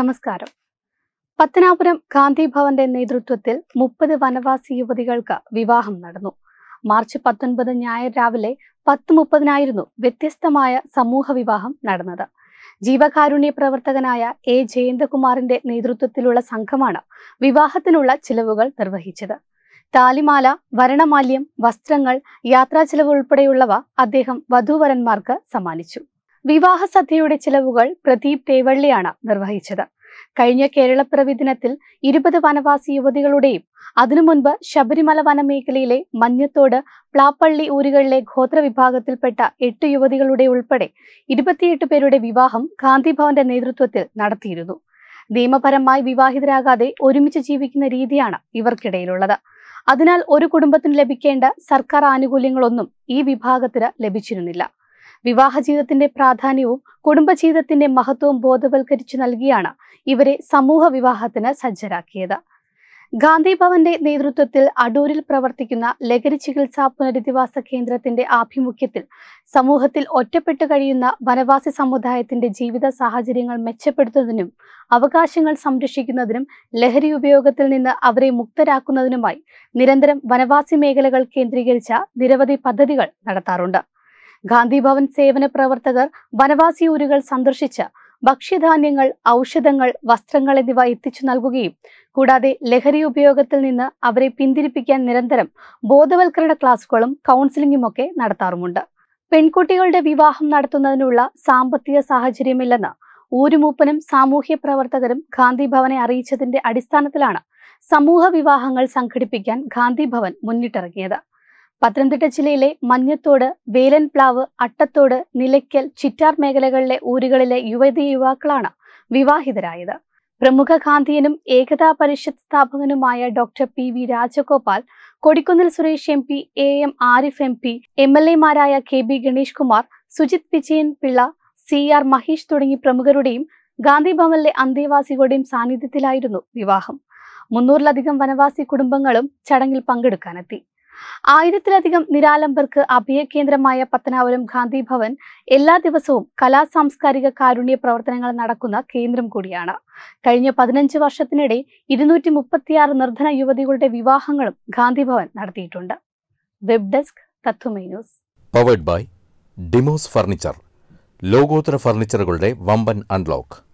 നമസ്കാരം പത്തനാപുരം ഗാന്ധി ഭവന്റെ നേതൃത്വത്തിൽ മുപ്പത് വനവാസി യുവതികൾക്ക് വിവാഹം നടന്നു മാർച്ച് പത്തൊൻപത് ഞായർ രാവിലെ പത്ത് മുപ്പതിനായിരുന്നു വ്യത്യസ്തമായ സമൂഹ വിവാഹം നടന്നത് ജീവകാരുണ്യ പ്രവർത്തകനായ എ ജയന്തകുമാറിന്റെ നേതൃത്വത്തിലുള്ള സംഘമാണ് വിവാഹത്തിനുള്ള ചിലവുകൾ നിർവഹിച്ചത് താലിമാല വരണമാല്യം വസ്ത്രങ്ങൾ യാത്രാ ചിലവ് ഉൾപ്പെടെയുള്ളവ അദ്ദേഹം വധൂവരന്മാർക്ക് സമ്മാനിച്ചു വിവാഹ സദ്യയുടെ ചിലവുകൾ പ്രദീപ് തേവള്ളിയാണ് നിർവഹിച്ചത് കഴിഞ്ഞ കേരളപ്പിറവി ദിനത്തിൽ ഇരുപത് വനവാസി യുവതികളുടെയും അതിനു മുൻപ് ശബരിമല വനമേഖലയിലെ മഞ്ഞത്തോട് പ്ലാപ്പള്ളി ഊരുകളിലെ ഗോത്രവിഭാഗത്തിൽപ്പെട്ട എട്ട് യുവതികളുടെ ഉൾപ്പെടെ ഇരുപത്തിയെട്ട് പേരുടെ വിവാഹം ഗാന്ധിഭവന്റെ നേതൃത്വത്തിൽ നടത്തിയിരുന്നു നിയമപരമായി വിവാഹിതരാകാതെ ഒരുമിച്ച് ജീവിക്കുന്ന രീതിയാണ് ഇവർക്കിടയിലുള്ളത് അതിനാൽ ഒരു കുടുംബത്തിന് ലഭിക്കേണ്ട സർക്കാർ ആനുകൂല്യങ്ങളൊന്നും ഈ വിഭാഗത്തിന് ലഭിച്ചിരുന്നില്ല വിവാഹ ജീവിതത്തിന്റെ പ്രാധാന്യവും കുടുംബജീവിതത്തിന്റെ മഹത്വവും ബോധവൽക്കരിച്ചു നൽകിയാണ് ഇവരെ സമൂഹ വിവാഹത്തിന് സജ്ജരാക്കിയത് ഗാന്ധി ഭവന്റെ നേതൃത്വത്തിൽ അടൂരിൽ പ്രവർത്തിക്കുന്ന ലഹരി ചികിത്സാ പുനരധിവാസ കേന്ദ്രത്തിന്റെ ആഭിമുഖ്യത്തിൽ സമൂഹത്തിൽ ഒറ്റപ്പെട്ടു കഴിയുന്ന വനവാസി സമുദായത്തിന്റെ ജീവിത സാഹചര്യങ്ങൾ മെച്ചപ്പെടുത്തുന്നതിനും അവകാശങ്ങൾ സംരക്ഷിക്കുന്നതിനും ലഹരി ഉപയോഗത്തിൽ നിന്ന് അവരെ മുക്തരാക്കുന്നതിനുമായി നിരന്തരം വനവാസി മേഖലകൾ കേന്ദ്രീകരിച്ച നിരവധി പദ്ധതികൾ നടത്താറുണ്ട് ഗാന്ധിഭവൻ സേവന പ്രവർത്തകർ വനവാസി ഊരുകൾ സന്ദർശിച്ച് ഭക്ഷ്യധാന്യങ്ങൾ ഔഷധങ്ങൾ വസ്ത്രങ്ങൾ എന്നിവ എത്തിച്ചു നൽകുകയും കൂടാതെ ലഹരി ഉപയോഗത്തിൽ നിന്ന് അവരെ പിന്തിരിപ്പിക്കാൻ നിരന്തരം ബോധവൽക്കരണ ക്ലാസുകളും ഒക്കെ നടത്താറുമുണ്ട് പെൺകുട്ടികളുടെ വിവാഹം നടത്തുന്നതിനുള്ള സാമ്പത്തിക സാഹചര്യമില്ലെന്ന് ഊരുമൂപ്പനും സാമൂഹ്യ പ്രവർത്തകരും ഗാന്ധി ഭവനെ അറിയിച്ചതിന്റെ അടിസ്ഥാനത്തിലാണ് സമൂഹ വിവാഹങ്ങൾ സംഘടിപ്പിക്കാൻ ഗാന്ധി ഭവൻ മുന്നിട്ടിറങ്ങിയത് പത്തനംതിട്ട ജില്ലയിലെ മഞ്ഞത്തോട് വേലൻപ്ലാവ് അട്ടത്തോട് നിലയ്ക്കൽ ചിറ്റാർ മേഖലകളിലെ ഊരുകളിലെ യുവതി യുവാക്കളാണ് വിവാഹിതരായത് പ്രമുഖ ഗാന്ധിയനും ഏകതാ പരിഷത്ത് സ്ഥാപകനുമായ doctor P V Rajagopal Kodikunnil Suresh M P A M Arif M P M L എമാരായ K B Ganesh Kumar Sujith Vijayan Pillai C R Mahesh തുടങ്ങി പ്രമുഖരുടെയും ഗാന്ധി ഭവനിലെ അന്തേവാസികളുടെയും സാന്നിധ്യത്തിലായിരുന്നു വിവാഹം മുന്നൂറിലധികം വനവാസി കുടുംബങ്ങളും ചടങ്ങിൽ പങ്കെടുക്കാനെത്തി ആയിരത്തിലധികം നിരാലംബർക്ക് അഭയകേന്ദ്രമായ പത്തനാപുരം ഗാന്ധി ഭവൻ എല്ലാ ദിവസവും കലാ സാംസ്കാരിക കാരുണ്യ പ്രവർത്തനങ്ങൾ നടക്കുന്ന കേന്ദ്രം കൂടിയാണ് കഴിഞ്ഞ പതിനഞ്ച് വർഷത്തിനിടെ ഇരുന്നൂറ്റി മുപ്പത്തിയാറ് നിർധന യുവതികളുടെ വിവാഹങ്ങളും ഗാന്ധി ഭവൻ നടത്തിയിട്ടുണ്ട് web desk Thathwamayi news news powered by Demos furniture ലോകോത്തര ഫർണിച്ചറുകളുടെ വമ്പൻ അൺലോക്ക്